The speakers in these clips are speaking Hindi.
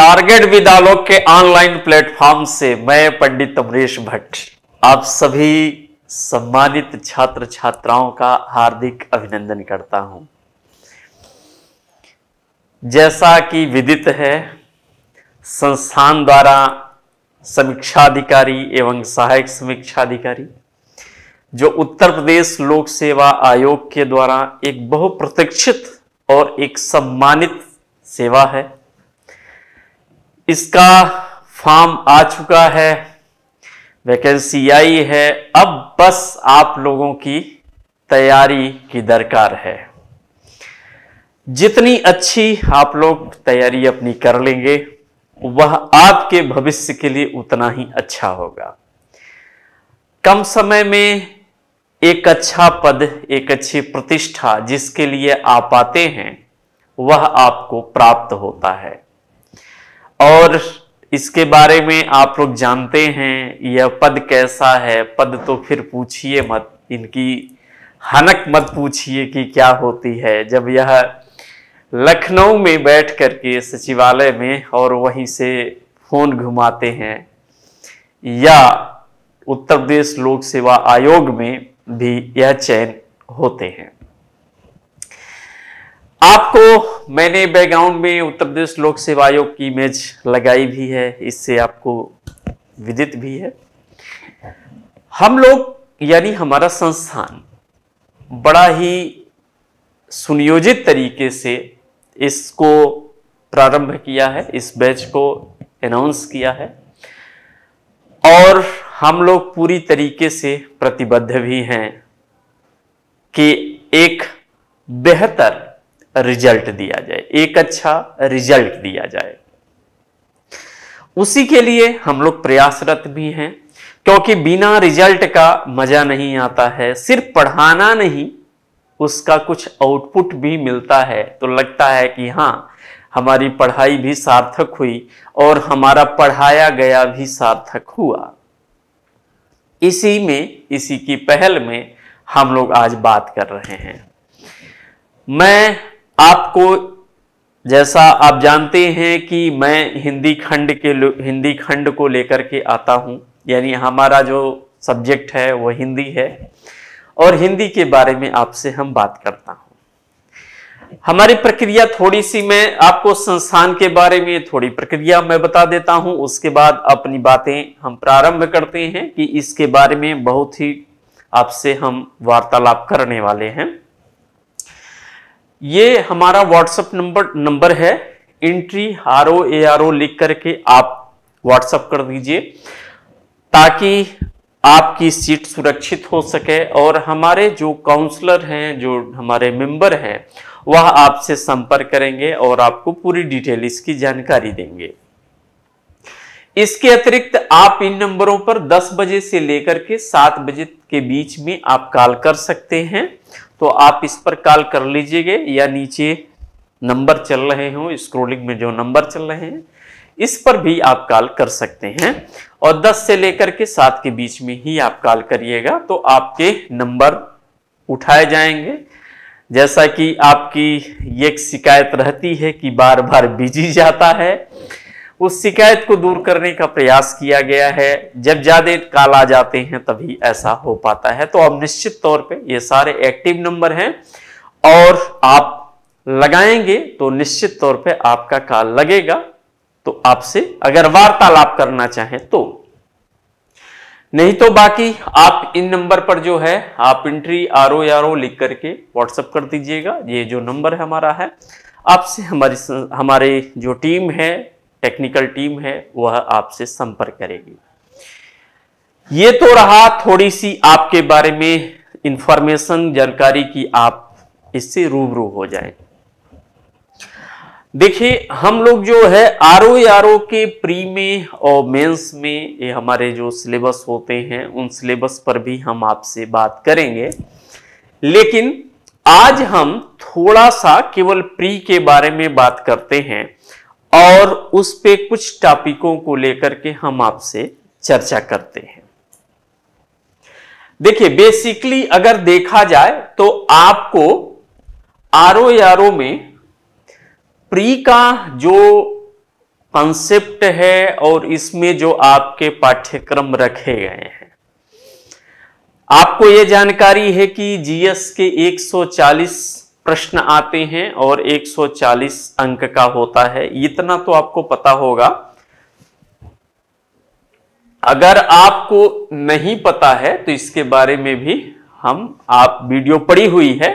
टारगेट विदालोक के ऑनलाइन प्लेटफॉर्म से मैं पंडित अमरीश भट्ट आप सभी सम्मानित छात्र छात्राओं का हार्दिक अभिनंदन करता हूं जैसा कि विदित है संस्थान द्वारा समीक्षा अधिकारी एवं सहायक समीक्षा अधिकारी जो उत्तर प्रदेश लोक सेवा आयोग के द्वारा एक बहुप्रतीक्षित और एक सम्मानित सेवा है इसका फॉर्म आ चुका है वैकेंसी आई है अब बस आप लोगों की तैयारी की दरकार है जितनी अच्छी आप लोग तैयारी अपनी कर लेंगे वह आपके भविष्य के लिए उतना ही अच्छा होगा कम समय में एक अच्छा पद एक अच्छी प्रतिष्ठा जिसके लिए आप आते हैं वह आपको प्राप्त होता है और इसके बारे में आप लोग जानते हैं यह पद कैसा है पद तो फिर पूछिए मत इनकी हनक मत पूछिए कि क्या होती है जब यह लखनऊ में बैठ करके सचिवालय में और वहीं से फोन घुमाते हैं या उत्तर प्रदेश लोक सेवा आयोग में भी यह चयन होते हैं आपको मैंने बैकग्राउंड में उत्तर प्रदेश लोक सेवा आयोग की इमेज लगाई भी है इससे आपको विदित भी है हम लोग यानी हमारा संस्थान बड़ा ही सुनियोजित तरीके से इसको प्रारंभ किया है इस बैच को अनाउंस किया है और हम लोग पूरी तरीके से प्रतिबद्ध भी हैं कि एक बेहतर रिजल्ट दिया जाए एक अच्छा रिजल्ट दिया जाए उसी के लिए हम लोग प्रयासरत भी हैं क्योंकि बिना रिजल्ट का मजा नहीं आता है सिर्फ पढ़ाना नहीं उसका कुछ आउटपुट भी मिलता है तो लगता है कि हाँ हमारी पढ़ाई भी सार्थक हुई और हमारा पढ़ाया गया भी सार्थक हुआ इसी में इसी की पहल में हम लोग आज बात कर रहे हैं मैं आपको जैसा आप जानते हैं कि मैं हिंदी खंड के हिंदी खंड को लेकर के आता हूं यानी हमारा जो सब्जेक्ट है वो हिंदी है और हिंदी के बारे में आपसे हम बात करता हूं हमारी प्रक्रिया थोड़ी सी मैं आपको संस्थान के बारे में थोड़ी प्रक्रिया मैं बता देता हूं उसके बाद अपनी बातें हम प्रारंभ करते हैं कि इसके बारे में बहुत ही आपसे हम वार्तालाप करने वाले हैं ये हमारा व्हाट्सअप नंबर नंबर है entry R O A R O लिख करके आप व्हाट्सअप कर दीजिए ताकि आपकी सीट सुरक्षित हो सके और हमारे जो काउंसलर हैं जो हमारे मेंबर हैं वह आपसे संपर्क करेंगे और आपको पूरी डिटेल इसकी जानकारी देंगे इसके अतिरिक्त आप इन नंबरों पर 10 बजे से लेकर के 7 बजे के बीच में आप कॉल कर सकते हैं तो आप इस पर कॉल कर लीजिएगा या नीचे नंबर चल रहे हो स्क्रोलिंग में जो नंबर चल रहे हैं इस पर भी आप कॉल कर सकते हैं और 10 से लेकर के 7 के बीच में ही आप कॉल करिएगा तो आपके नंबर उठाए जाएंगे जैसा कि आपकी एक शिकायत रहती है कि बार बार बिजी जाता है उस शिकायत को दूर करने का प्रयास किया गया है जब ज्यादा काल आ जाते हैं तभी ऐसा हो पाता है तो अब निश्चित तौर पे ये सारे एक्टिव नंबर हैं और आप लगाएंगे तो निश्चित तौर पे आपका काल लगेगा तो आपसे अगर वार्तालाप करना चाहें तो नहीं तो बाकी आप इन नंबर पर जो है आप entry R O R O लिख करके व्हाट्सअप कर दीजिएगा ये जो नंबर है हमारा है आपसे हमारी हमारे जो टीम है टेक्निकल टीम है वह आपसे संपर्क करेगी ये तो रहा थोड़ी सी आपके बारे में इंफॉर्मेशन जानकारी की आप इससे रूबरू हो जाए देखिए हम लोग जो है आर ओ आर ओ के प्री में और मेंस में ये हमारे जो सिलेबस होते हैं उन सिलेबस पर भी हम आपसे बात करेंगे लेकिन आज हम थोड़ा सा केवल प्री के बारे में बात करते हैं और उस पे कुछ टॉपिकों को लेकर के हम आपसे चर्चा करते हैं देखिए बेसिकली अगर देखा जाए तो आपको आर ओ में प्री का जो कंसेप्ट है और इसमें जो आपके पाठ्यक्रम रखे गए हैं आपको यह जानकारी है कि जीएस के 140 प्रश्न आते हैं और 140 अंक का होता है इतना तो आपको पता होगा अगर आपको नहीं पता है तो इसके बारे में भी हम आप वीडियो पड़ी हुई है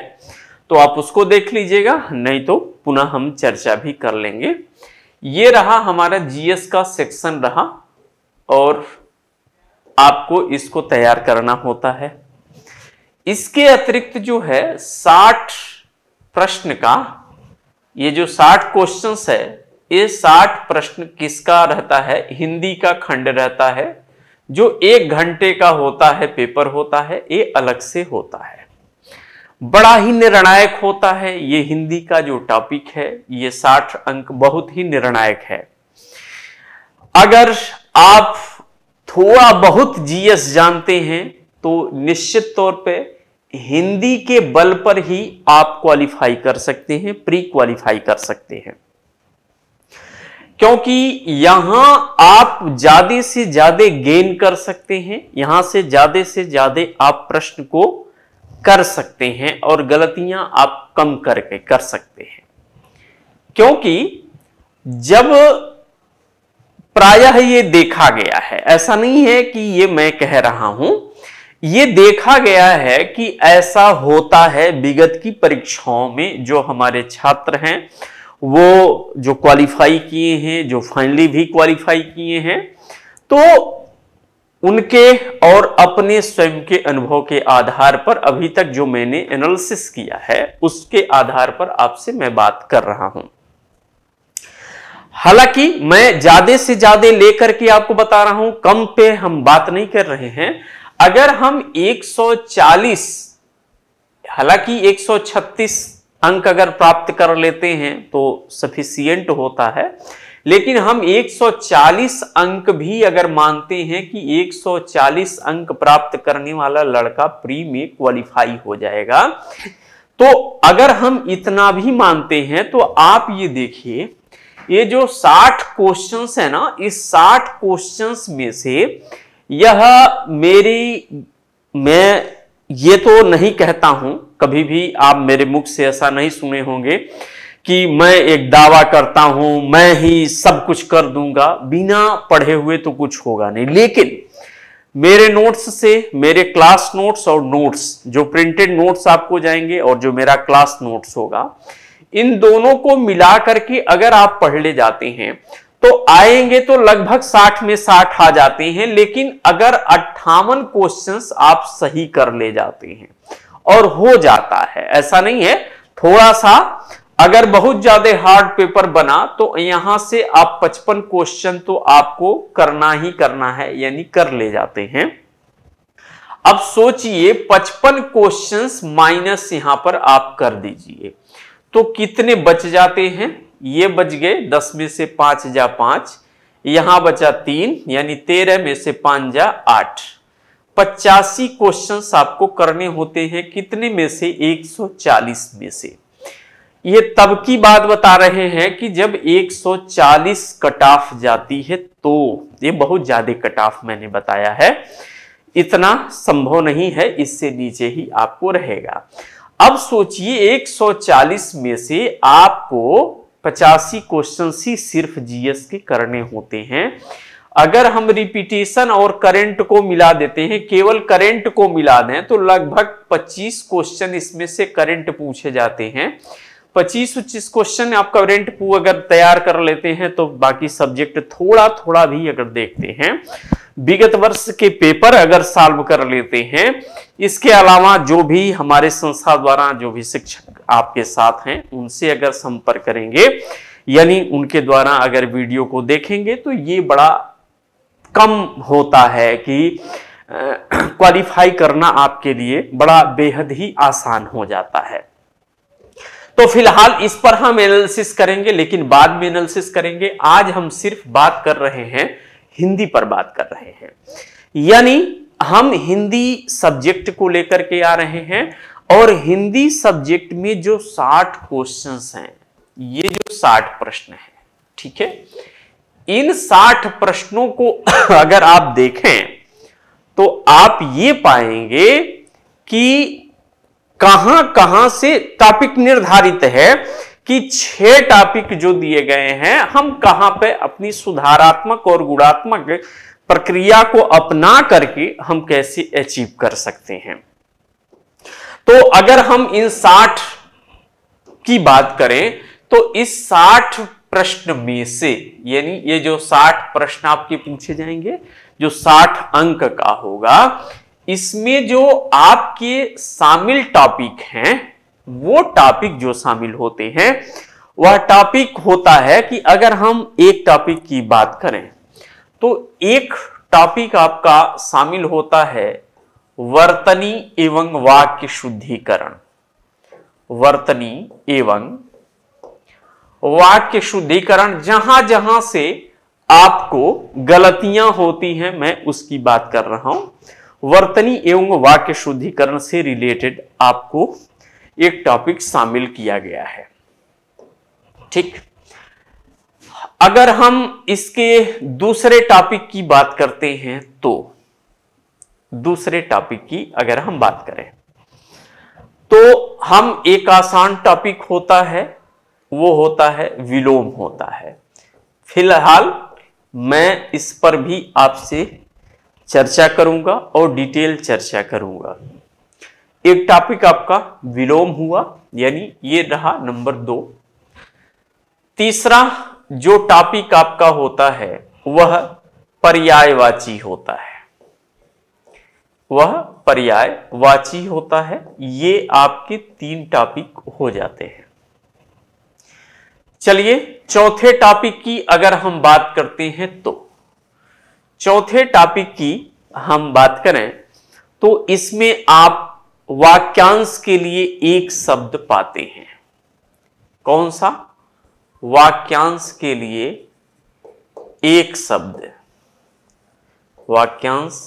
तो आप उसको देख लीजिएगा नहीं तो पुनः हम चर्चा भी कर लेंगे ये रहा हमारा जीएस का सेक्शन रहा और आपको इसको तैयार करना होता है इसके अतिरिक्त जो है 60 प्रश्न का ये जो साठ क्वेश्चंस है ये साठ प्रश्न किसका रहता है हिंदी का खंड रहता है जो एक घंटे का होता है पेपर होता है ये अलग से होता है बड़ा ही निर्णायक होता है ये हिंदी का जो टॉपिक है ये साठ अंक बहुत ही निर्णायक है अगर आप थोड़ा बहुत जीएस जानते हैं तो निश्चित तौर पे हिंदी के बल पर ही आप क्वालिफाई कर सकते हैं प्री क्वालिफाई कर सकते हैं क्योंकि यहां आप ज्यादा से ज्यादा गेन कर सकते हैं यहां से ज्यादा से ज्यादा आप प्रश्न को कर सकते हैं और गलतियां आप कम करके कर सकते हैं क्योंकि जब प्रायः ये देखा गया है ऐसा नहीं है कि ये मैं कह रहा हूं ये देखा गया है कि ऐसा होता है विगत की परीक्षाओं में जो हमारे छात्र हैं वो जो क्वालिफाई किए हैं जो फाइनली भी क्वालिफाई किए हैं तो उनके और अपने स्वयं के अनुभव के आधार पर अभी तक जो मैंने एनालिसिस किया है उसके आधार पर आपसे मैं बात कर रहा हूं हालांकि मैं ज्यादा से ज्यादा लेकर के आपको बता रहा हूं कम पे हम बात नहीं कर रहे हैं अगर हम 140 हालांकि 136 अंक अगर प्राप्त कर लेते हैं तो सफिशियंट होता है लेकिन हम 140 अंक भी अगर मानते हैं कि 140 अंक प्राप्त करने वाला लड़का प्री में क्वालिफाई हो जाएगा तो अगर हम इतना भी मानते हैं तो आप ये देखिए ये जो 60 क्वेश्चंस है ना इस 60 क्वेश्चंस में से यह मेरी मैं ये तो नहीं कहता हूं कभी भी आप मेरे मुख से ऐसा नहीं सुने होंगे कि मैं एक दावा करता हूं मैं ही सब कुछ कर दूंगा बिना पढ़े हुए तो कुछ होगा नहीं लेकिन मेरे नोट्स से मेरे क्लास नोट्स और नोट्स जो प्रिंटेड नोट्स आपको जाएंगे और जो मेरा क्लास नोट्स होगा इन दोनों को मिला करके अगर आप पढ़ ले जाते हैं तो आएंगे तो लगभग 60 में 60 आ जाते हैं लेकिन अगर अट्ठावन क्वेश्चंस आप सही कर ले जाते हैं और हो जाता है ऐसा नहीं है थोड़ा सा अगर बहुत ज्यादा हार्ड पेपर बना तो यहां से आप 55 क्वेश्चन तो आपको करना ही करना है यानी कर ले जाते हैं अब सोचिए 55 क्वेश्चंस माइनस यहां पर आप कर दीजिए तो कितने बच जाते हैं ये बच गए दस में से पांच जा पांच यहां बचा तीन यानी तेरह में से पांच जा आठ पचासी क्वेश्चन आपको करने होते हैं कितने में से 140 में से ये तब की बात बता रहे हैं कि जब 140 कट ऑफ जाती है तो ये बहुत ज्यादा कट ऑफ मैंने बताया है इतना संभव नहीं है इससे नीचे ही आपको रहेगा अब सोचिए 140 में से आपको पचासी क्वेश्चन ही सिर्फ जीएस के करने होते हैं अगर हम रिपीटेशन और करंट को मिला देते हैं केवल करंट को मिला दें तो लगभग 25 क्वेश्चन इसमें से करंट पूछे जाते हैं 25 उच्चीस क्वेश्चन आप करंट पू अगर तैयार कर लेते हैं तो बाकी सब्जेक्ट थोड़ा थोड़ा भी अगर देखते हैं विगत वर्ष के पेपर अगर सॉल्व कर लेते हैं इसके अलावा जो भी हमारे संस्था द्वारा जो भी शिक्षक आपके साथ हैं उनसे अगर संपर्क करेंगे यानी उनके द्वारा अगर वीडियो को देखेंगे तो ये बड़ा कम होता है कि क्वालिफाई करना आपके लिए बड़ा बेहद ही आसान हो जाता है तो फिलहाल इस पर हम एनालिसिस करेंगे लेकिन बाद में एनालिसिस करेंगे आज हम सिर्फ बात कर रहे हैं हिंदी पर बात कर रहे हैं यानी हम हिंदी सब्जेक्ट को लेकर के आ रहे हैं और हिंदी सब्जेक्ट में जो 60 क्वेश्चंस हैं ये जो 60 प्रश्न है ठीक है इन 60 प्रश्नों को अगर आप देखें तो आप ये पाएंगे कि कहां कहां से टॉपिक निर्धारित है कि छह टॉपिक जो दिए गए हैं हम कहां पे अपनी सुधारात्मक और गुणात्मक प्रक्रिया को अपना करके हम कैसे अचीव कर सकते हैं तो अगर हम इन साठ की बात करें तो इस साठ प्रश्न में से यानी ये जो साठ प्रश्न आपके पूछे जाएंगे जो साठ अंक का होगा इसमें जो आपके शामिल टॉपिक हैं वो टॉपिक जो शामिल होते हैं वह टॉपिक होता है कि अगर हम एक टॉपिक की बात करें तो एक टॉपिक आपका शामिल होता है वर्तनी एवं वाक्य शुद्धिकरण वर्तनी एवं वाक्य शुद्धिकरण जहां जहां से आपको गलतियां होती हैं मैं उसकी बात कर रहा हूं वर्तनी एवं वाक्य शुद्धिकरण से रिलेटेड आपको एक टॉपिक शामिल किया गया है ठीक अगर हम इसके दूसरे टॉपिक की बात करते हैं तो दूसरे टॉपिक की अगर हम बात करें तो हम एक आसान टॉपिक होता है वो होता है विलोम होता है फिलहाल मैं इस पर भी आपसे चर्चा करूंगा और डिटेल चर्चा करूंगा एक टॉपिक आपका विलोम हुआ यानी ये रहा नंबर दो तीसरा जो टॉपिक आपका होता है वह पर्यायवाची होता है वह पर्याय वाची होता है ये आपके तीन टॉपिक हो जाते हैं चलिए चौथे टॉपिक की अगर हम बात करते हैं तो चौथे टॉपिक की हम बात करें तो इसमें आप वाक्यांश के लिए एक शब्द पाते हैं कौन सा वाक्यांश के लिए एक शब्द वाक्यांश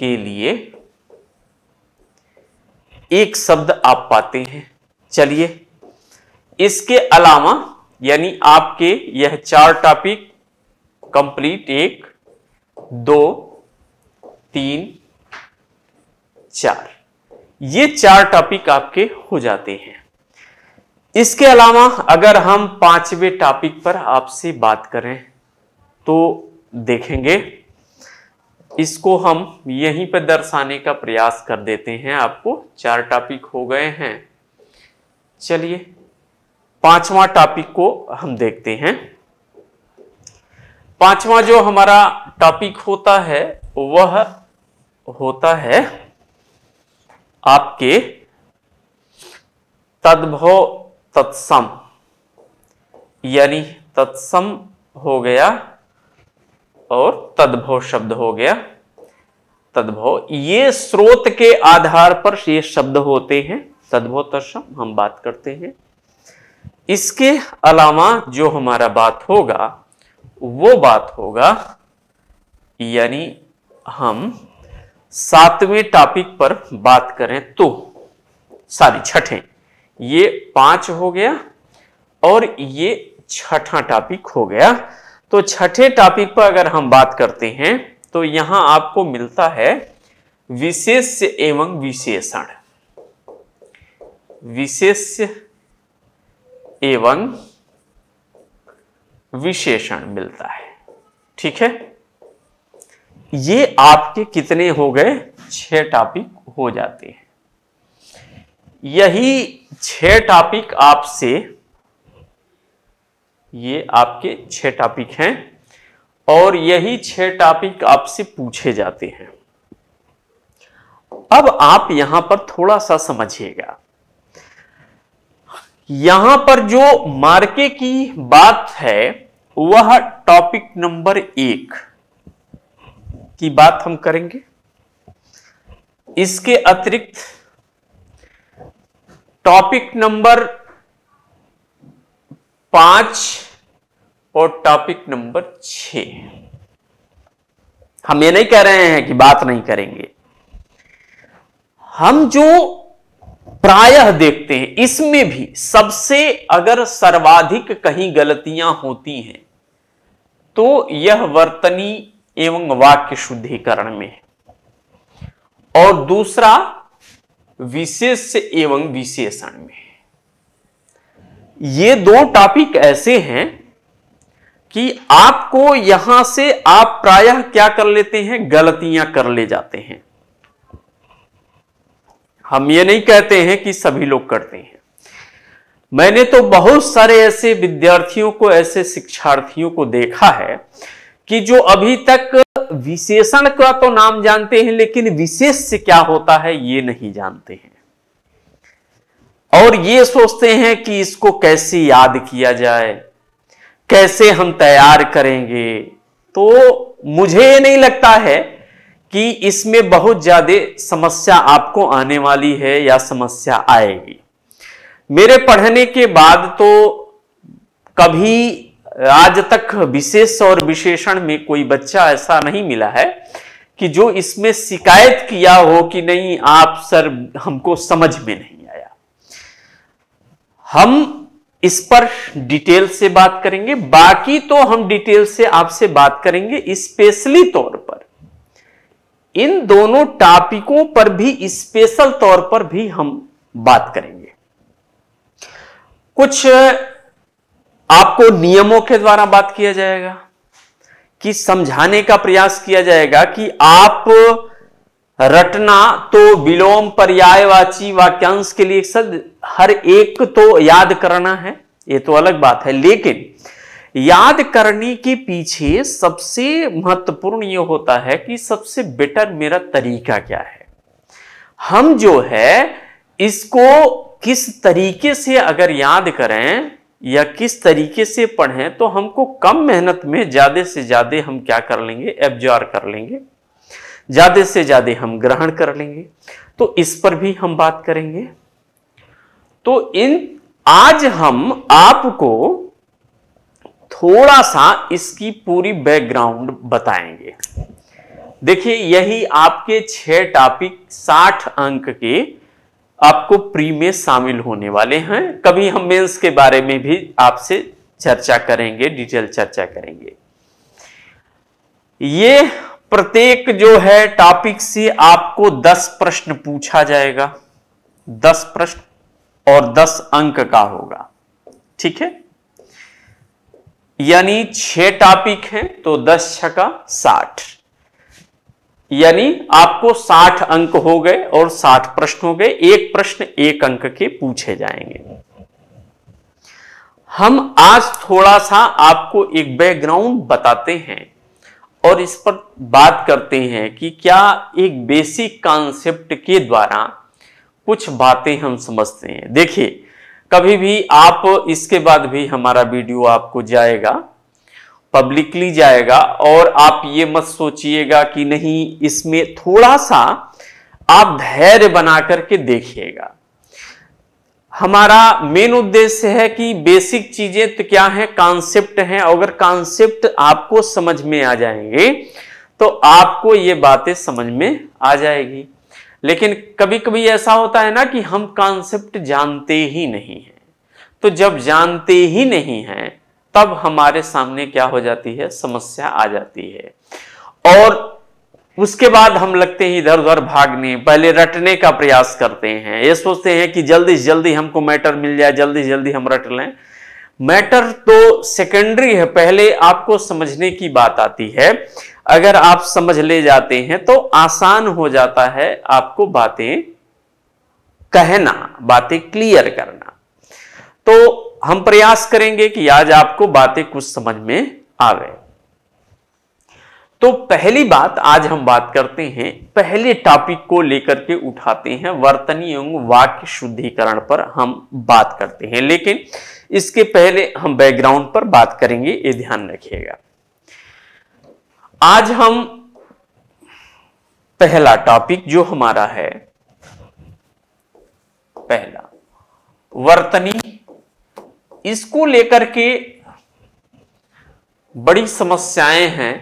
के लिए एक शब्द आप पाते हैं चलिए इसके अलावा यानी आपके यह चार टॉपिक कंप्लीट एक दो तीन चार ये चार टॉपिक आपके हो जाते हैं इसके अलावा अगर हम पांचवें टॉपिक पर आपसे बात करें तो देखेंगे इसको हम यहीं पर दर्शाने का प्रयास कर देते हैं आपको चार टॉपिक हो गए हैं चलिए पांचवा टॉपिक को हम देखते हैं पांचवा जो हमारा टॉपिक होता है वह होता है आपके तद्भव तत्सम यानी तत्सम हो गया और तद्भव शब्द हो गया तद्भव ये स्रोत के आधार पर ये शब्द होते हैं तद्भव तत्सम हम बात करते हैं इसके अलावा जो हमारा बात होगा वो बात होगा यानी हम सातवें टॉपिक पर बात करें तो सॉरी छठे ये पांच हो गया और ये छठा टॉपिक हो गया तो छठे टॉपिक पर अगर हम बात करते हैं तो यहां आपको मिलता है विशेष एवं विशेषण विशेष एवं विशेषण मिलता है ठीक है ये आपके कितने हो गए छह टॉपिक हो जाते हैं यही छह टॉपिक आपसे ये आपके छह टॉपिक हैं और यही छह टॉपिक आपसे पूछे जाते हैं अब आप यहां पर थोड़ा सा समझिएगा यहां पर जो मार्के की बात है वह टॉपिक नंबर एक की बात हम करेंगे इसके अतिरिक्त टॉपिक नंबर पांच और टॉपिक नंबर छ हम ये नहीं कह रहे हैं कि बात नहीं करेंगे हम जो प्रायः देखते हैं इसमें भी सबसे अगर सर्वाधिक कहीं गलतियां होती हैं तो यह वर्तनी एवं वाक्य शुद्धिकरण में है और दूसरा विशेष एवं विशेषण में ये दो टॉपिक ऐसे हैं कि आपको यहां से आप प्रायः क्या कर लेते हैं गलतियां कर ले जाते हैं हम ये नहीं कहते हैं कि सभी लोग करते हैं मैंने तो बहुत सारे ऐसे विद्यार्थियों को ऐसे शिक्षार्थियों को देखा है कि जो अभी तक विशेषण का तो नाम जानते हैं लेकिन विशेष से क्या होता है ये नहीं जानते हैं और ये सोचते हैं कि इसको कैसे याद किया जाए कैसे हम तैयार करेंगे तो मुझे नहीं लगता है कि इसमें बहुत ज़्यादा समस्या आपको आने वाली है या समस्या आएगी मेरे पढ़ने के बाद तो कभी आज तक विशेष और विशेषण में कोई बच्चा ऐसा नहीं मिला है कि जो इसमें शिकायत किया हो कि नहीं आप सर हमको समझ में नहीं हम इस पर डिटेल से बात करेंगे बाकी तो हम डिटेल से आपसे बात करेंगे स्पेशली तौर पर इन दोनों टॉपिकों पर भी स्पेशल तौर पर भी हम बात करेंगे कुछ आपको नियमों के द्वारा बात किया जाएगा कि समझाने का प्रयास किया जाएगा कि आप रटना तो विलोम पर्यायवाची वाक्यांश के लिए शब्द हर एक तो याद करना है ये तो अलग बात है लेकिन याद करने के पीछे सबसे महत्वपूर्ण ये होता है कि सबसे बेटर मेरा तरीका क्या है हम जो है इसको किस तरीके से अगर याद करें या किस तरीके से पढ़ें तो हमको कम मेहनत में ज़्यादा से ज़्यादा हम क्या कर लेंगे एब्जॉर्व कर लेंगे ज़्यादा से ज़्यादा हम ग्रहण कर लेंगे तो इस पर भी हम बात करेंगे तो इन आज हम आपको थोड़ा सा इसकी पूरी बैकग्राउंड बताएंगे देखिए यही आपके छह टॉपिक साठ अंक के आपको प्री में शामिल होने वाले हैं कभी हम मेंस के बारे में भी आपसे चर्चा करेंगे डिटेल चर्चा करेंगे ये प्रत्येक जो है टॉपिक से आपको दस प्रश्न पूछा जाएगा दस प्रश्न और दस अंक का होगा ठीक है यानी छह टॉपिक हैं तो दस छ का साठ यानी आपको साठ अंक हो गए और साठ प्रश्न हो गए एक प्रश्न एक अंक के पूछे जाएंगे हम आज थोड़ा सा आपको एक बैकग्राउंड बताते हैं और इस पर बात करते हैं कि क्या एक बेसिक कॉन्सेप्ट के द्वारा कुछ बातें हम समझते हैं देखिए कभी भी आप इसके बाद भी हमारा वीडियो आपको जाएगा पब्लिकली जाएगा और आप ये मत सोचिएगा कि नहीं इसमें थोड़ा सा आप धैर्य बना करके देखिएगा हमारा मेन उद्देश्य है कि बेसिक चीजें तो क्या है कॉन्सेप्ट हैं अगर कॉन्सेप्ट आपको समझ में आ जाएंगे तो आपको ये बातें समझ में आ जाएगी लेकिन कभी कभी ऐसा होता है ना कि हम कॉन्सेप्ट जानते ही नहीं हैं तो जब जानते ही नहीं हैं तब हमारे सामने क्या हो जाती है समस्या आ जाती है और उसके बाद हम लगते हैं इधर उधर भागने पहले रटने का प्रयास करते हैं ये सोचते हैं कि जल्दी से जल्दी हमको मैटर मिल जाए जल्दी से जल्दी हम रट लें मैटर तो सेकेंडरी है पहले आपको समझने की बात आती है अगर आप समझ ले जाते हैं तो आसान हो जाता है आपको बातें कहना बातें क्लियर करना तो हम प्रयास करेंगे कि आज आपको बातें कुछ समझ में आवे तो पहली बात आज हम बात करते हैं पहले टॉपिक को लेकर के उठाते हैं वर्तनी एवं वाक्य शुद्धिकरण पर हम बात करते हैं लेकिन इसके पहले हम बैकग्राउंड पर बात करेंगे ये ध्यान रखिएगा आज हम पहला टॉपिक जो हमारा है पहला वर्तनी इसको लेकर के बड़ी समस्याएं हैं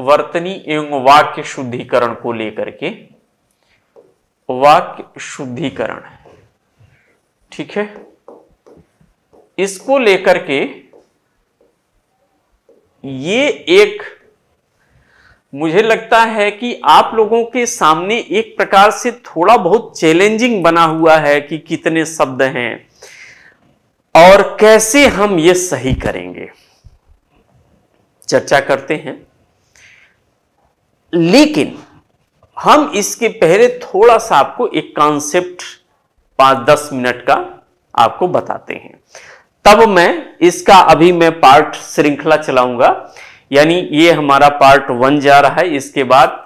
वर्तनी एवं वाक्य शुद्धिकरण को लेकर के वाक्य शुद्धिकरण ठीक है इसको लेकर के ये एक मुझे लगता है कि आप लोगों के सामने एक प्रकार से थोड़ा बहुत चैलेंजिंग बना हुआ है कि कितने शब्द हैं और कैसे हम ये सही करेंगे चर्चा करते हैं लेकिन हम इसके पहले थोड़ा सा आपको एक कॉन्सेप्ट पांच दस मिनट का आपको बताते हैं तब मैं इसका अभी मैं पार्ट श्रृंखला चलाऊंगा यानी ये हमारा पार्ट वन जा रहा है इसके बाद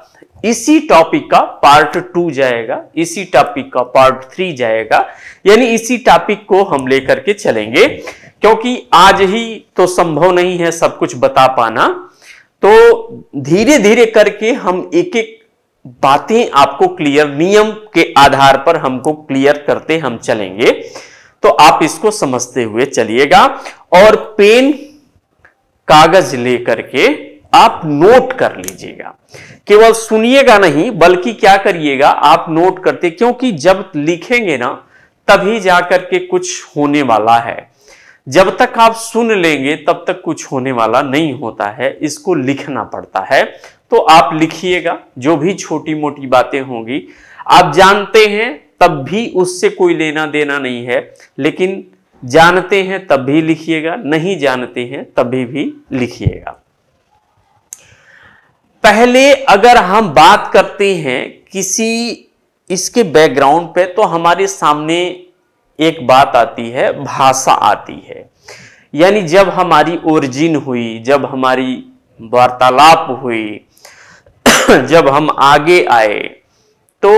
इसी टॉपिक का पार्ट टू जाएगा इसी टॉपिक का पार्ट थ्री जाएगा यानी इसी टॉपिक को हम लेकर के चलेंगे क्योंकि आज ही तो संभव नहीं है सब कुछ बता पाना तो धीरे धीरे करके हम एक एक बातें आपको क्लियर नियम के आधार पर हमको क्लियर करते हम चलेंगे तो आप इसको समझते हुए चलिएगा और पेन कागज लेकर के आप नोट कर लीजिएगा केवल सुनिएगा नहीं बल्कि क्या करिएगा आप नोट करते क्योंकि जब लिखेंगे ना तभी जाकर के कुछ होने वाला है जब तक आप सुन लेंगे तब तक कुछ होने वाला नहीं होता है इसको लिखना पड़ता है तो आप लिखिएगा जो भी छोटी मोटी बातें होंगी आप जानते हैं तब भी उससे कोई लेना देना नहीं है लेकिन जानते हैं तब भी लिखिएगा नहीं जानते हैं तभी भी लिखिएगा पहले अगर हम बात करते हैं किसी इसके बैकग्राउंड पे तो हमारे सामने एक बात आती है भाषा आती है यानी जब हमारी ओरिजिन हुई जब हमारी वार्तालाप हुई जब हम आगे आए तो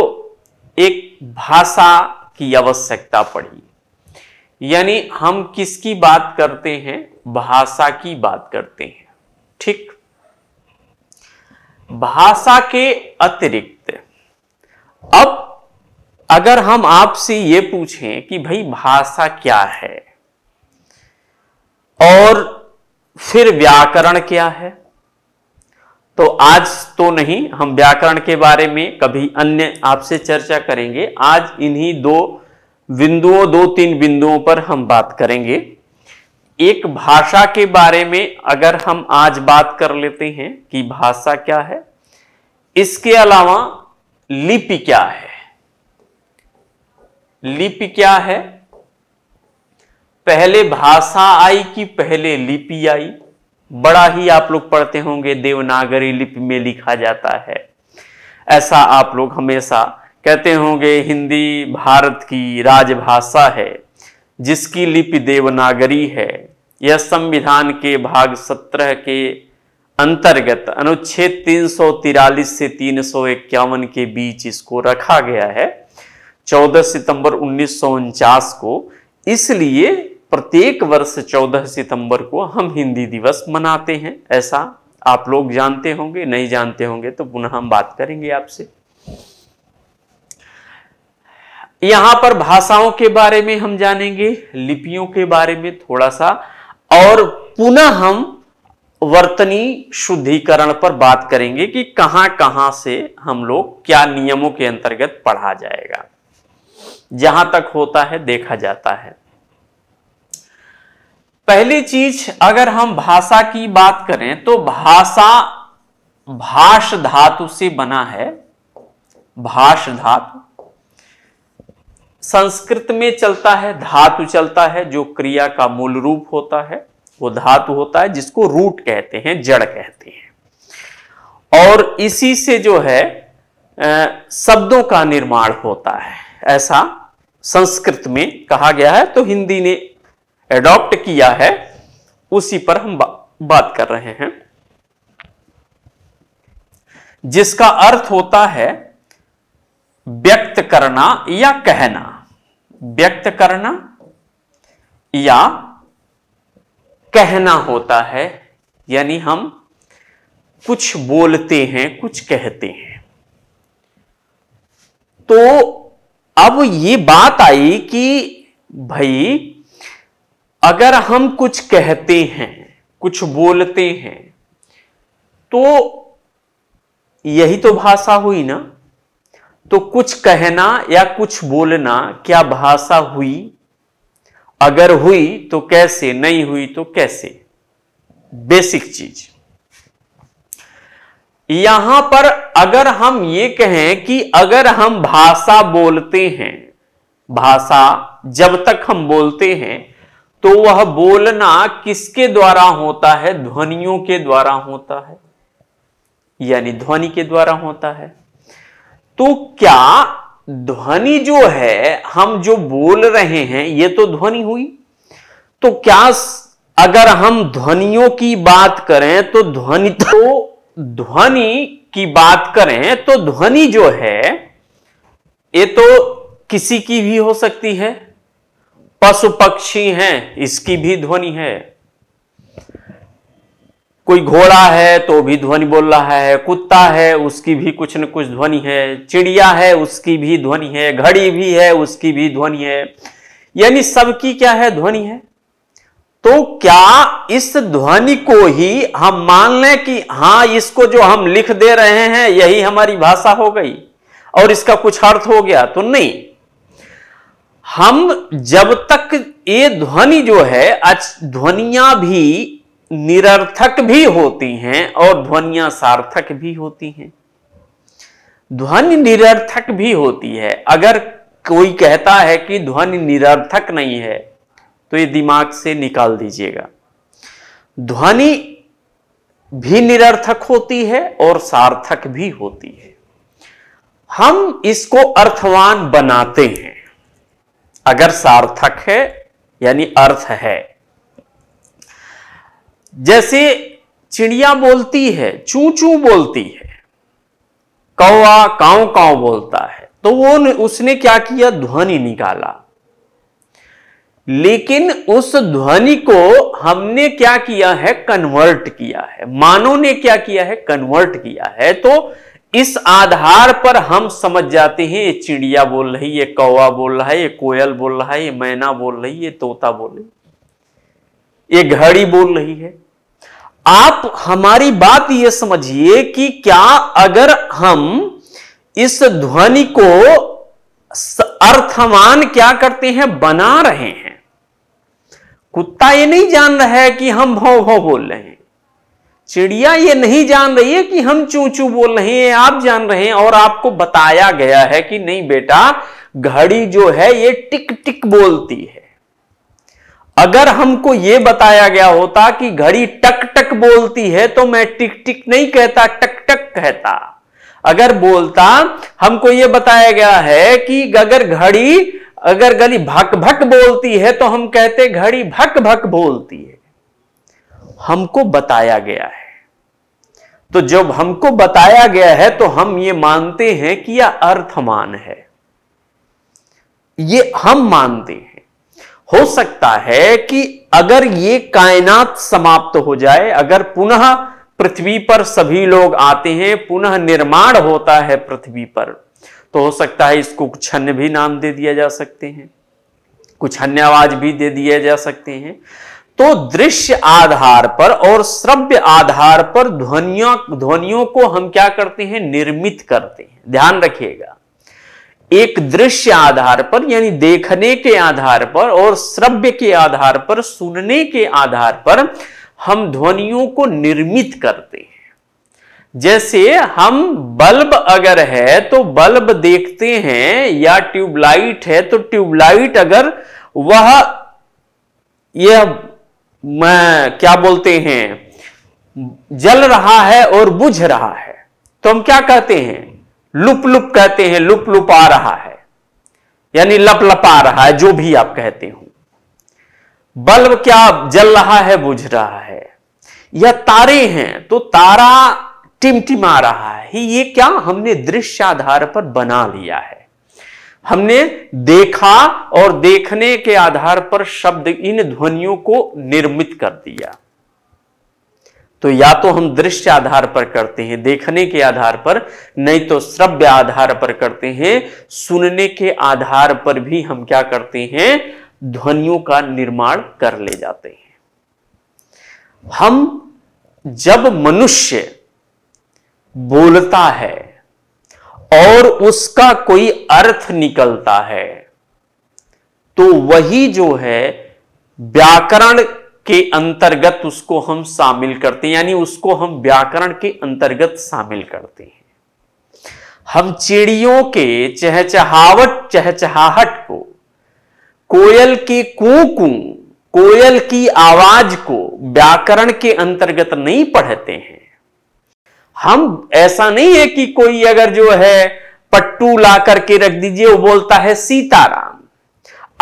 एक भाषा की आवश्यकता पड़ी यानी हम किसकी बात करते हैं भाषा की बात करते हैं ठीक भाषा के अतिरिक्त अब अगर हम आपसे ये पूछें कि भाई भाषा क्या है और फिर व्याकरण क्या है तो आज तो नहीं हम व्याकरण के बारे में कभी अन्य आपसे चर्चा करेंगे आज इन्हीं दो बिंदुओं दो तीन बिंदुओं पर हम बात करेंगे एक भाषा के बारे में अगर हम आज बात कर लेते हैं कि भाषा क्या है इसके अलावा लिपि क्या है लिपि क्या है पहले भाषा आई कि पहले लिपि आई बड़ा ही आप लोग पढ़ते होंगे देवनागरी लिपि में लिखा जाता है ऐसा आप लोग हमेशा कहते होंगे हिंदी भारत की राजभाषा है जिसकी लिपि देवनागरी है यह संविधान के भाग सत्रह के अंतर्गत अनुच्छेद तीन से तीन के बीच इसको रखा गया है 14 सितंबर उन्नीस को इसलिए प्रत्येक वर्ष 14 सितंबर को हम हिंदी दिवस मनाते हैं ऐसा आप लोग जानते होंगे नहीं जानते होंगे तो पुनः हम बात करेंगे आपसे यहां पर भाषाओं के बारे में हम जानेंगे लिपियों के बारे में थोड़ा सा और पुनः हम वर्तनी शुद्धिकरण पर बात करेंगे कि कहां कहां से हम लोग क्या नियमों के अंतर्गत पढ़ा जाएगा जहां तक होता है देखा जाता है पहली चीज अगर हम भाषा की बात करें तो भाषा भाष धातु से बना है भाष धातु संस्कृत में चलता है धातु चलता है जो क्रिया का मूल रूप होता है वो धातु होता है जिसको रूट कहते हैं जड़ कहते हैं और इसी से जो है शब्दों का निर्माण होता है ऐसा संस्कृत में कहा गया है तो हिंदी ने एडॉप्ट किया है उसी पर हम बा, बात कर रहे हैं जिसका अर्थ होता है व्यक्त करना या कहना व्यक्त करना या कहना होता है यानी हम कुछ बोलते हैं कुछ कहते हैं तो अब ये बात आई कि भाई अगर हम कुछ कहते हैं कुछ बोलते हैं तो यही तो भाषा हुई ना तो कुछ कहना या कुछ बोलना क्या भाषा हुई अगर हुई तो कैसे नहीं हुई तो कैसे बेसिक चीज यहां पर अगर हम ये कहें कि अगर हम भाषा बोलते हैं भाषा जब तक हम बोलते हैं तो वह बोलना किसके द्वारा होता है ध्वनियों के द्वारा होता है यानी ध्वनि के द्वारा होता है तो क्या ध्वनि जो है हम जो बोल रहे हैं ये तो ध्वनि हुई तो क्या अगर हम ध्वनियों की बात करें तो ध्वनि तो ध्वनि की बात करें तो ध्वनि जो है ये तो किसी की भी हो सकती है पशु पक्षी हैं इसकी भी ध्वनि है कोई घोड़ा है तो भी ध्वनि बोल रहा है कुत्ता है उसकी भी कुछ न कुछ ध्वनि है चिड़िया है उसकी भी ध्वनि है घड़ी भी है उसकी भी ध्वनि है यानी सबकी क्या है ध्वनि है तो क्या इस ध्वनि को ही हम मान लें कि हाँ इसको जो हम लिख दे रहे हैं यही हमारी भाषा हो गई और इसका कुछ अर्थ हो गया तो नहीं हम जब तक ये ध्वनि जो है ध्वनिया भी निरर्थक भी होती हैं और ध्वनिया सार्थक भी होती हैं ध्वनि निरर्थक भी होती है अगर कोई कहता है कि ध्वनि निरर्थक नहीं है तो ये दिमाग से निकाल दीजिएगा ध्वनि भी निरर्थक होती है और सार्थक भी होती है हम इसको अर्थवान बनाते हैं अगर सार्थक है यानी अर्थ है जैसे चिड़िया बोलती है चू चू बोलती है कौआ काव काव बोलता है तो वो उसने क्या किया ध्वनि निकाला लेकिन उस ध्वनि को हमने क्या किया है कन्वर्ट किया है मानो ने क्या किया है कन्वर्ट किया है तो इस आधार पर हम समझ जाते हैं ये चिड़िया बोल रही है कौवा बोल रहा है ये कोयल बोल रहा है ये मैना बोल रही है तोता बोल रही ये घड़ी बोल रही है आप हमारी बात यह समझिए कि क्या अगर हम इस ध्वनि को अर्थमान क्या करते हैं बना रहे हैं कुत्ता ये नहीं जान रहा है कि हम भौ भौ बोल रहे हैं चिड़िया ये नहीं जान रही है कि हम चू चू बोल रहे हैं आप जान रहे हैं और आपको बताया गया है कि नहीं बेटा घड़ी जो है ये टिक टिक बोलती है अगर हमको ये बताया गया होता कि घड़ी टक टक बोलती है तो मैं टिक टिक नहीं कहता टक टक कहता अगर बोलता हमको ये बताया गया है कि अगर घड़ी अगर गली भक भक बोलती है तो हम कहते घड़ी भक भक बोलती है हमको बताया गया है तो जब हमको बताया गया है तो हम ये मानते हैं कि यह अर्थमान है ये हम मानते हैं हो सकता है कि अगर ये कायनात समाप्त हो जाए अगर पुनः पृथ्वी पर सभी लोग आते हैं पुनः निर्माण होता है पृथ्वी पर तो हो सकता है इसको कुछ अन्य भी नाम दे दिया जा सकते हैं कुछ अन्य आवाज भी दे दिए जा सकते हैं तो दृश्य आधार पर और श्रव्य आधार पर ध्वनियों ध्वनियों को हम क्या करते हैं निर्मित करते हैं ध्यान रखिएगा एक दृश्य आधार पर यानी देखने के आधार पर और श्रव्य के आधार पर सुनने के आधार पर हम ध्वनियों को निर्मित करते हैं जैसे हम बल्ब अगर है तो बल्ब देखते हैं या ट्यूबलाइट है तो ट्यूबलाइट अगर वह यह क्या बोलते हैं जल रहा है और बुझ रहा है तो हम क्या कहते हैं लुप लुप कहते हैं लुप लुप आ रहा है यानी लप लप आ रहा है जो भी आप कहते हो बल्ब क्या जल रहा है बुझ रहा है या तारे हैं तो तारा टिमटिमा रहा है ये क्या हमने दृश्य आधार पर बना लिया है हमने देखा और देखने के आधार पर शब्द इन ध्वनियों को निर्मित कर दिया तो या तो हम दृश्य आधार पर करते हैं देखने के आधार पर नहीं तो श्रव्य आधार पर करते हैं सुनने के आधार पर भी हम क्या करते हैं ध्वनियों का निर्माण कर ले जाते हैं हम जब मनुष्य बोलता है और उसका कोई अर्थ निकलता है तो वही जो है व्याकरण के अंतर्गत उसको हम शामिल करते हैं यानी उसको हम व्याकरण के अंतर्गत शामिल करते हैं हम चिड़ियों के चहचहावट चहचहाहट को कोयल की कूकू कोयल की आवाज को व्याकरण के अंतर्गत नहीं पढ़ते हैं हम ऐसा नहीं है कि कोई अगर जो है पट्टू ला करके रख दीजिए वो बोलता है सीताराम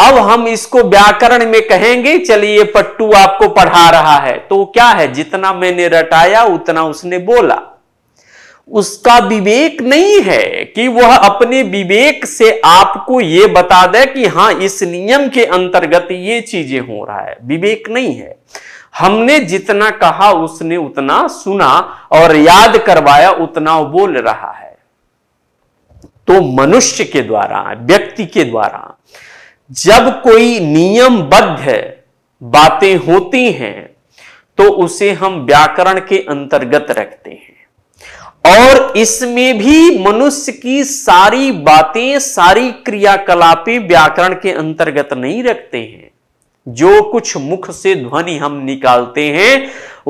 अब हम इसको व्याकरण में कहेंगे चलिए पट्टू आपको पढ़ा रहा है तो क्या है जितना मैंने रटाया उतना उसने बोला उसका विवेक नहीं है कि वह अपने विवेक से आपको यह बता दे कि हाँ इस नियम के अंतर्गत ये चीजें हो रहा है विवेक नहीं है हमने जितना कहा उसने उतना सुना और याद करवाया उतना बोल रहा है तो मनुष्य के द्वारा व्यक्ति के द्वारा जब कोई नियमबद्ध बातें होती हैं तो उसे हम व्याकरण के अंतर्गत रखते हैं और इसमें भी मनुष्य की सारी बातें सारी क्रियाकलापें व्याकरण के अंतर्गत नहीं रखते हैं जो कुछ मुख से ध्वनि हम निकालते हैं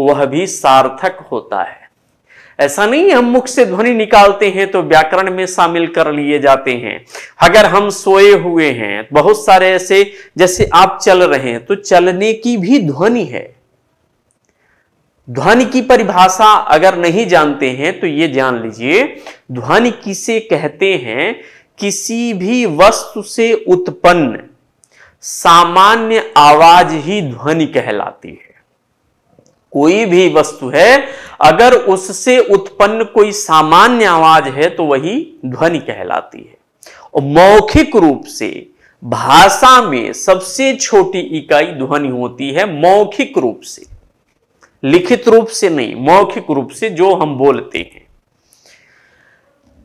वह भी सार्थक होता है ऐसा नहीं हम मुख से ध्वनि निकालते हैं तो व्याकरण में शामिल कर लिए जाते हैं अगर हम सोए हुए हैं बहुत सारे ऐसे जैसे आप चल रहे हैं तो चलने की भी ध्वनि है ध्वनि की परिभाषा अगर नहीं जानते हैं तो ये जान लीजिए ध्वनि किसे कहते हैं किसी भी वस्तु से उत्पन्न सामान्य आवाज ही ध्वनि कहलाती है कोई भी वस्तु है अगर उससे उत्पन्न कोई सामान्य आवाज है तो वही ध्वनि कहलाती है और मौखिक रूप से भाषा में सबसे छोटी इकाई ध्वनि होती है मौखिक रूप से लिखित रूप से नहीं मौखिक रूप से जो हम बोलते हैं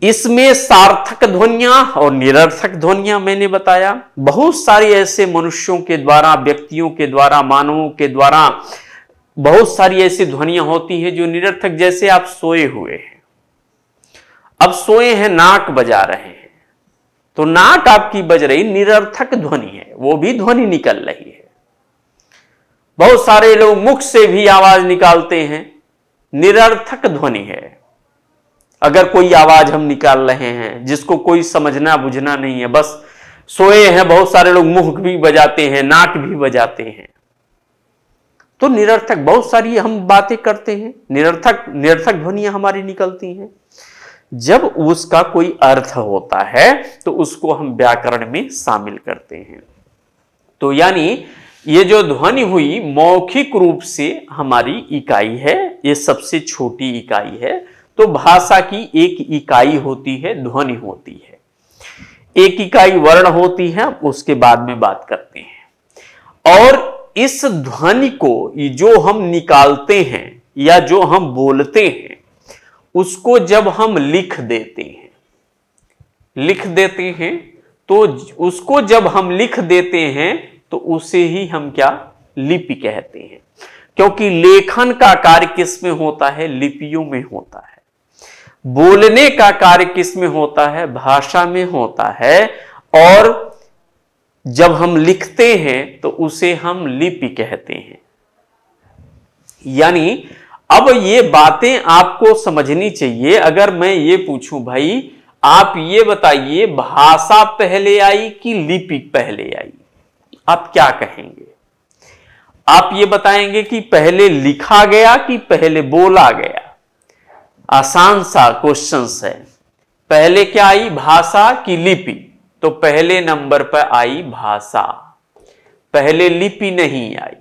इसमें सार्थक ध्वनिया और निरर्थक ध्वनिया मैंने बताया बहुत सारे ऐसे मनुष्यों के द्वारा व्यक्तियों के द्वारा मानवों के द्वारा बहुत सारी ऐसी ध्वनिया होती हैं जो निरर्थक जैसे आप सोए हुए हैं अब सोए हैं नाक बजा रहे हैं तो नाक आपकी बज रही निरर्थक ध्वनि है वो भी ध्वनि निकल रही है बहुत सारे लोग मुख से भी आवाज निकालते हैं निरर्थक ध्वनि है अगर कोई आवाज हम निकाल रहे हैं जिसको कोई समझना बुझना नहीं है बस सोए हैं बहुत सारे लोग मुख भी बजाते हैं नाक भी बजाते हैं तो निरर्थक बहुत सारी हम बातें करते हैं निरर्थक निरर्थक ध्वनियां हमारी निकलती हैं जब उसका कोई अर्थ होता है तो उसको हम व्याकरण में शामिल करते हैं तो यानी ये जो ध्वनि हुई मौखिक रूप से हमारी इकाई है ये सबसे छोटी इकाई है तो भाषा की एक इकाई होती है ध्वनि होती है एक इकाई वर्ण होती है उसके बाद में बात करते हैं और इस ध्वनि को जो हम निकालते हैं या जो हम बोलते हैं उसको जब हम लिख देते हैं लिख देते हैं तो उसको जब हम लिख देते हैं तो उसे ही हम क्या लिपि कहते हैं क्योंकि लेखन का कार्य किस में होता है लिपियों में होता है बोलने का कार्य किस में होता है भाषा में होता है और जब हम लिखते हैं तो उसे हम लिपि कहते हैं यानी अब ये बातें आपको समझनी चाहिए अगर मैं ये पूछूं भाई आप ये बताइए भाषा पहले आई कि लिपि पहले आई आप क्या कहेंगे आप ये बताएंगे कि पहले लिखा गया कि पहले बोला गया आसान सा क्वेश्चन है पहले क्या आई भाषा की लिपि तो पहले नंबर पर आई भाषा पहले लिपि नहीं आई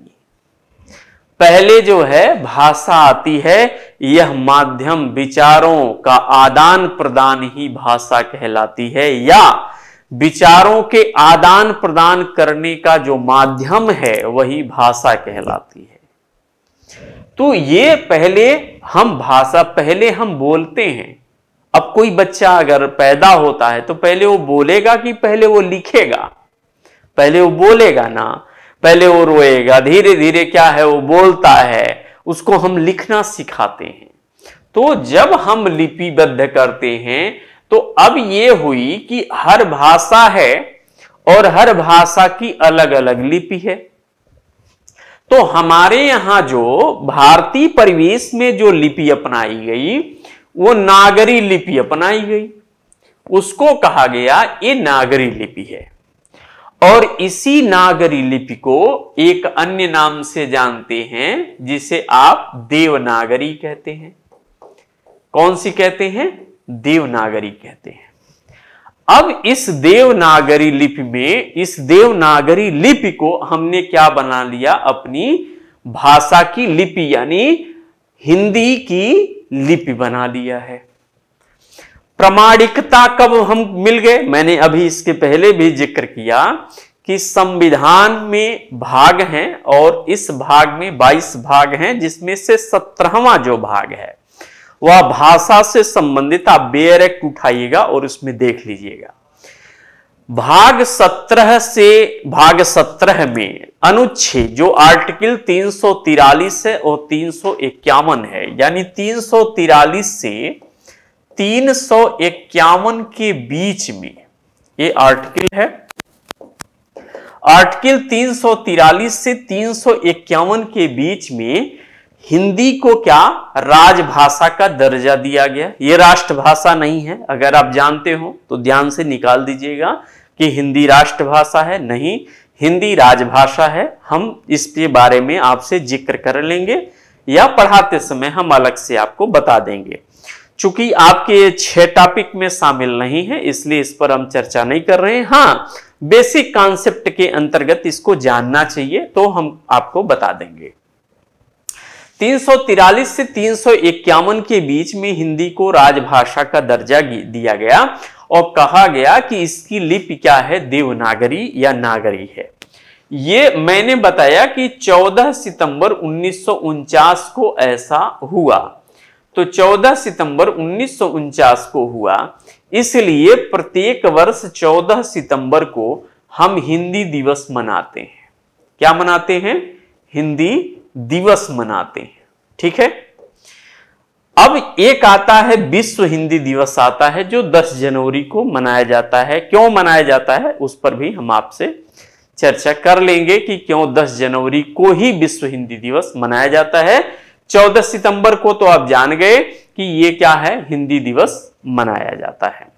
पहले जो है भाषा आती है यह माध्यम विचारों का आदान प्रदान ही भाषा कहलाती है या विचारों के आदान प्रदान करने का जो माध्यम है वही भाषा कहलाती है तो ये पहले हम भाषा पहले हम बोलते हैं अब कोई बच्चा अगर पैदा होता है तो पहले वो बोलेगा कि पहले वो लिखेगा पहले वो बोलेगा ना पहले वो रोएगा धीरे धीरे क्या है वो बोलता है उसको हम लिखना सिखाते हैं तो जब हम लिपिबद्ध करते हैं तो अब ये हुई कि हर भाषा है और हर भाषा की अलग अलग लिपि है तो हमारे यहां जो भारतीय परिवेश में जो लिपि अपनाई गई वो नागरी लिपि अपनाई गई उसको कहा गया ये नागरी लिपि है और इसी नागरी लिपि को एक अन्य नाम से जानते हैं जिसे आप देवनागरी कहते हैं कौन सी कहते हैं देवनागरी कहते हैं अब इस देवनागरी लिपि में इस देवनागरी लिपि को हमने क्या बना लिया अपनी भाषा की लिपि यानी हिंदी की लिपि बना लिया है प्रमाणिकता कब हम मिल गए मैंने अभी इसके पहले भी जिक्र किया कि संविधान में भाग हैं और इस भाग में 22 भाग हैं जिसमें से सत्रहवा जो भाग है वह भाषा से संबंधित आप बेयर एक्ट उठाइएगा और उसमें देख लीजिएगा भाग सत्रह से भाग सत्रह में अनुच्छेद जो आर्टिकल तीन सौ तिरालीस है और तीन सौ इक्यावन है यानी तीन सौ तिरालीस से तीन सौ इक्यावन के बीच में ये आर्टिकल है आर्टिकल तीन सौ तिरालीस से तीन सौ इक्यावन के बीच में हिंदी को क्या राजभाषा का दर्जा दिया गया ये राष्ट्रभाषा नहीं है अगर आप जानते हो तो ध्यान से निकाल दीजिएगा कि हिंदी राष्ट्रभाषा है नहीं हिंदी राजभाषा है हम इसके बारे में आपसे जिक्र कर लेंगे या पढ़ाते समय हम अलग से आपको बता देंगे चूंकि आपके छह टॉपिक में शामिल नहीं है इसलिए इस पर हम चर्चा नहीं कर रहे हैं हाँ बेसिक कॉन्सेप्ट के अंतर्गत इसको जानना चाहिए तो हम आपको बता देंगे 343 से तीन के बीच में हिंदी को राजभाषा का दर्जा दिया गया और कहा गया कि इसकी लिपि क्या है देवनागरी या नागरी है ये मैंने बताया कि 14 सितंबर उन्नीस को ऐसा हुआ तो 14 सितंबर उन्नीस को हुआ इसलिए प्रत्येक वर्ष 14 सितंबर को हम हिंदी दिवस मनाते हैं क्या मनाते हैं हिंदी दिवस मनाते हैं ठीक है अब एक आता है विश्व हिंदी दिवस आता है जो 10 जनवरी को मनाया जाता है क्यों मनाया जाता है उस पर भी हम आपसे चर्चा कर लेंगे कि क्यों 10 जनवरी को ही विश्व हिंदी दिवस मनाया जाता है 14 सितंबर को तो आप जान गए कि ये क्या है हिंदी दिवस मनाया जाता है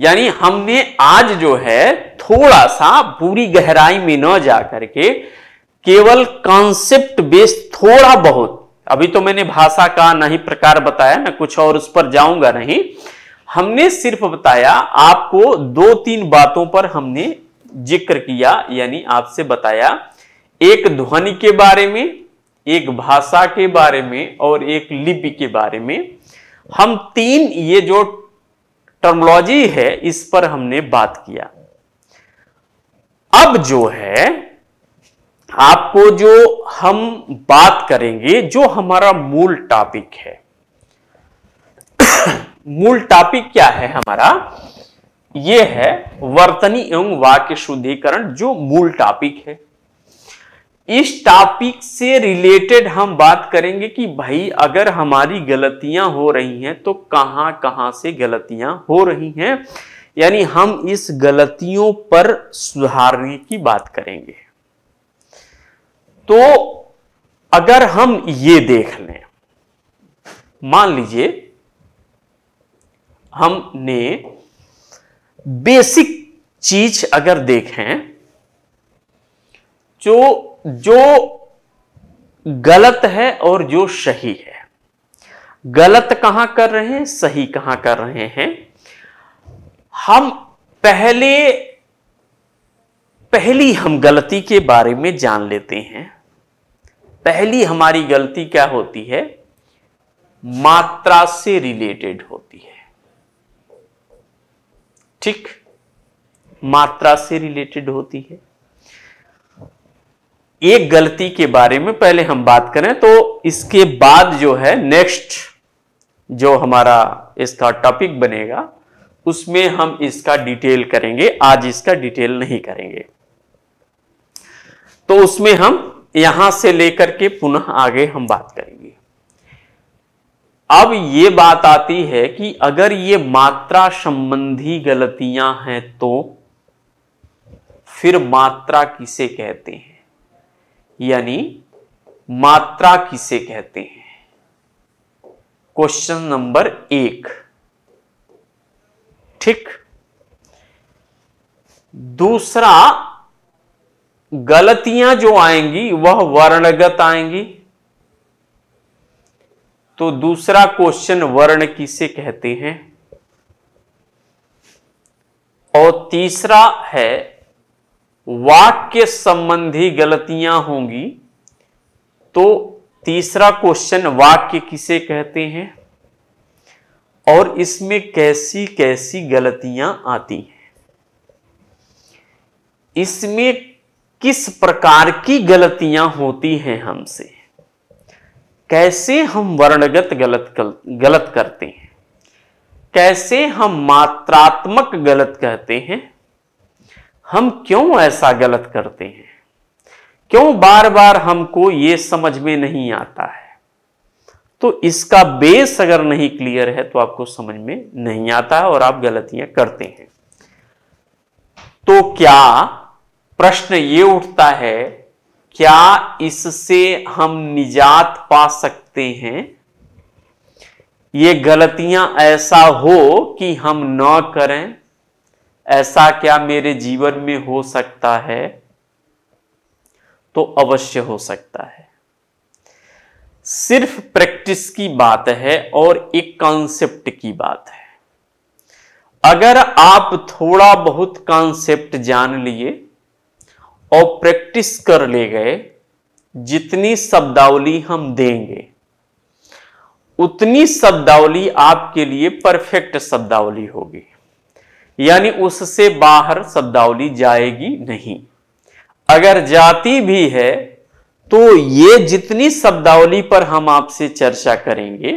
यानी हमने आज जो है थोड़ा सा पूरी गहराई में न जा करके केवल कॉन्सेप्ट बेस्ड थोड़ा बहुत अभी तो मैंने भाषा का नहीं प्रकार बताया मैं कुछ और उस पर जाऊंगा नहीं हमने सिर्फ बताया आपको दो तीन बातों पर हमने जिक्र किया यानी आपसे बताया एक ध्वनि के बारे में एक भाषा के बारे में और एक लिपि के बारे में हम तीन ये जो टर्मोलॉजी है इस पर हमने बात किया अब जो है आपको जो हम बात करेंगे जो हमारा मूल टॉपिक है मूल टॉपिक क्या है हमारा ये है वर्तनी एवं वाक्य शुद्धिकरण जो मूल टॉपिक है इस टॉपिक से रिलेटेड हम बात करेंगे कि भाई अगर हमारी गलतियां हो रही हैं तो कहां कहां से गलतियां हो रही हैं यानी हम इस गलतियों पर सुधारने की बात करेंगे तो अगर हम ये देख लें मान लीजिए हमने बेसिक चीज अगर देखें जो जो गलत है और जो सही है गलत कहां कर रहे हैं सही कहां कर रहे हैं हम पहले पहली हम गलती के बारे में जान लेते हैं पहली हमारी गलती क्या होती है मात्रा से रिलेटेड होती है ठीक मात्रा से रिलेटेड होती है एक गलती के बारे में पहले हम बात करें तो इसके बाद जो है नेक्स्ट जो हमारा इसका टॉपिक बनेगा उसमें हम इसका डिटेल करेंगे आज इसका डिटेल नहीं करेंगे तो उसमें हम यहां से लेकर के पुनः आगे हम बात करेंगे अब ये बात आती है कि अगर ये मात्रा संबंधी गलतियां हैं तो फिर मात्रा किसे कहते हैं यानी मात्रा किसे कहते हैं क्वेश्चन नंबर एक ठीक दूसरा गलतियां जो आएंगी वह वर्णगत आएंगी तो दूसरा क्वेश्चन वर्ण किसे कहते हैं और तीसरा है वाक्य संबंधी गलतियां होंगी तो तीसरा क्वेश्चन वाक्य किसे कहते हैं और इसमें कैसी कैसी गलतियां आती हैं इसमें किस प्रकार की गलतियां होती हैं हमसे कैसे हम वर्णगत गलत गलत करते हैं कैसे हम मात्रात्मक गलत कहते हैं हम क्यों ऐसा गलत करते हैं क्यों बार बार हमको ये समझ में नहीं आता है तो इसका बेस अगर नहीं क्लियर है तो आपको समझ में नहीं आता है और आप गलतियां करते हैं तो क्या प्रश्न ये उठता है क्या इससे हम निजात पा सकते हैं ये गलतियां ऐसा हो कि हम न करें ऐसा क्या मेरे जीवन में हो सकता है तो अवश्य हो सकता है सिर्फ प्रैक्टिस की बात है और एक कॉन्सेप्ट की बात है अगर आप थोड़ा बहुत कॉन्सेप्ट जान लिए और प्रैक्टिस कर ले गए जितनी शब्दावली हम देंगे उतनी शब्दावली आपके लिए परफेक्ट शब्दावली होगी यानी उससे बाहर शब्दावली जाएगी नहीं अगर जाती भी है तो ये जितनी शब्दावली पर हम आपसे चर्चा करेंगे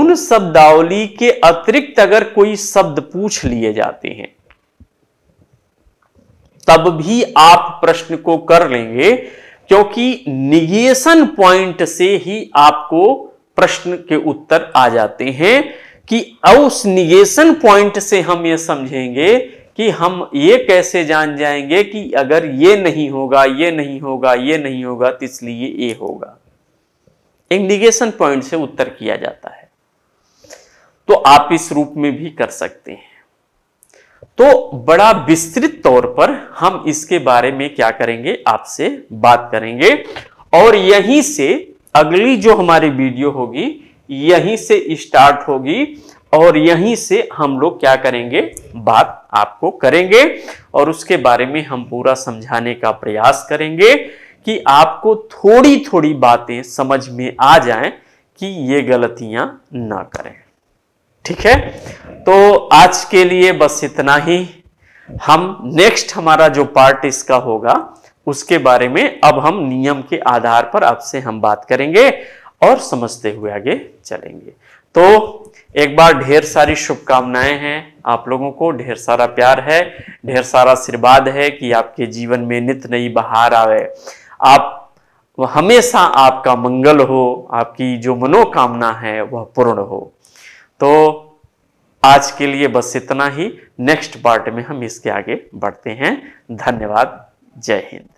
उन शब्दावली के अतिरिक्त अगर कोई शब्द पूछ लिए जाते हैं तब भी आप प्रश्न को कर लेंगे क्योंकि निगेशन पॉइंट से ही आपको प्रश्न के उत्तर आ जाते हैं कि उस निगेशन पॉइंट से हम ये समझेंगे कि हम ये कैसे जान जाएंगे कि अगर ये नहीं होगा ये नहीं होगा ये नहीं होगा तो इसलिए ये होगा एक निगेशन पॉइंट से उत्तर किया जाता है तो आप इस रूप में भी कर सकते हैं तो बड़ा विस्तृत तौर पर हम इसके बारे में क्या करेंगे आपसे बात करेंगे और यहीं से अगली जो हमारी वीडियो होगी यहीं से स्टार्ट होगी और यहीं से हम लोग क्या करेंगे बात आपको करेंगे और उसके बारे में हम पूरा समझाने का प्रयास करेंगे कि आपको थोड़ी थोड़ी बातें समझ में आ जाएं कि ये गलतियां ना करें ठीक है तो आज के लिए बस इतना ही हम नेक्स्ट हमारा जो पार्ट इसका होगा उसके बारे में अब हम नियम के आधार पर आपसे हम बात करेंगे और समझते हुए आगे चलेंगे तो एक बार ढेर सारी शुभकामनाएं हैं आप लोगों को ढेर सारा प्यार है ढेर सारा आशीर्वाद है कि आपके जीवन में नित नई बहार आवे आप हमेशा आपका मंगल हो आपकी जो मनोकामना है वह पूर्ण हो तो आज के लिए बस इतना ही नेक्स्ट पार्ट में हम इसके आगे बढ़ते हैं धन्यवाद जय हिंद